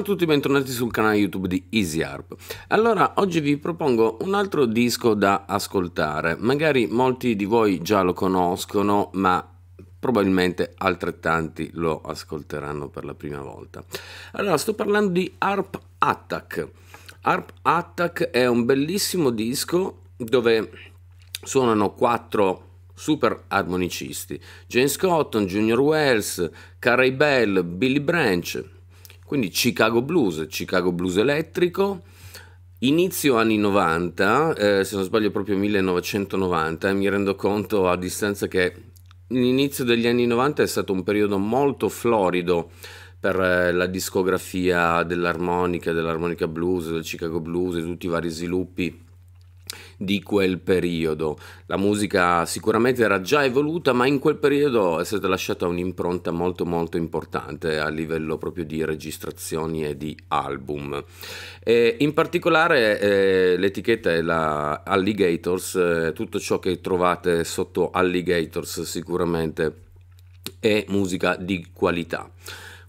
Ciao a tutti, bentornati sul canale YouTube di EasyArp. Allora, oggi vi propongo un altro disco da ascoltare. Magari molti di voi già lo conoscono, ma probabilmente altrettanti lo ascolteranno per la prima volta. Allora, sto parlando di Harp Attack. Harp Attack è un bellissimo disco dove suonano quattro super armonicisti. James Cotton, Junior Wells, Carey Bell, Billy Branch, quindi Chicago Blues, Chicago Blues elettrico, inizio anni 90, eh, se non sbaglio proprio 1990, e mi rendo conto a distanza che l'inizio degli anni 90 è stato un periodo molto florido per eh, la discografia dell'armonica, dell'armonica blues, del Chicago blues e tutti i vari sviluppi di quel periodo. La musica sicuramente era già evoluta, ma in quel periodo è stata lasciata un'impronta molto molto importante a livello proprio di registrazioni e di album. E in particolare eh, l'etichetta è la Alligators, eh, tutto ciò che trovate sotto Alligators sicuramente è musica di qualità.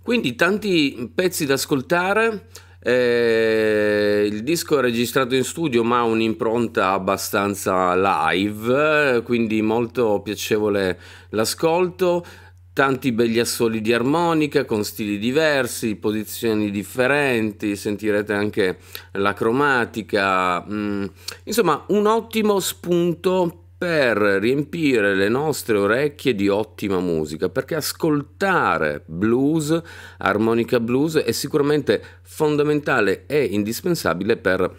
Quindi tanti pezzi da ascoltare. Eh, il disco è registrato in studio ma ha un'impronta abbastanza live, quindi molto piacevole l'ascolto. Tanti begli assoli di armonica con stili diversi, posizioni differenti, sentirete anche la cromatica. Mm, insomma, un ottimo spunto per riempire le nostre orecchie di ottima musica, perché ascoltare blues, armonica blues, è sicuramente fondamentale e indispensabile per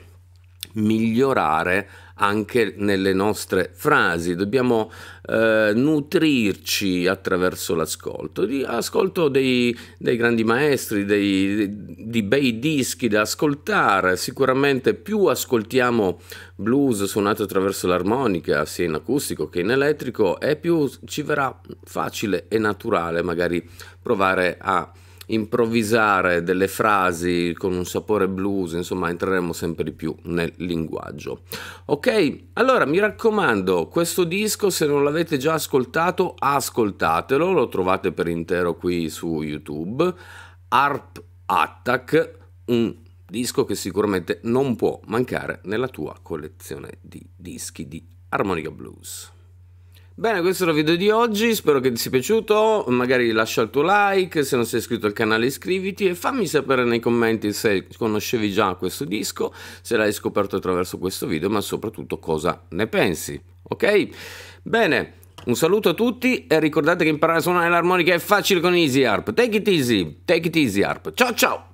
migliorare anche nelle nostre frasi, dobbiamo eh, nutrirci attraverso l'ascolto, di ascolto dei, dei grandi maestri, dei, di bei dischi da ascoltare, sicuramente più ascoltiamo blues suonato attraverso l'armonica, sia in acustico che in elettrico, e più ci verrà facile e naturale magari provare a improvvisare delle frasi con un sapore blues, insomma entreremo sempre di più nel linguaggio. Ok, allora mi raccomando, questo disco se non l'avete già ascoltato, ascoltatelo, lo trovate per intero qui su YouTube. Arp Attack, un disco che sicuramente non può mancare nella tua collezione di dischi di armonica blues. Bene, questo era il video di oggi, spero che ti sia piaciuto, magari lascia il tuo like, se non sei iscritto al canale iscriviti e fammi sapere nei commenti se conoscevi già questo disco, se l'hai scoperto attraverso questo video, ma soprattutto cosa ne pensi, ok? Bene, un saluto a tutti e ricordate che imparare a suonare l'armonica è facile con Easy Harp. Take it easy, take it easy Harp. Ciao ciao!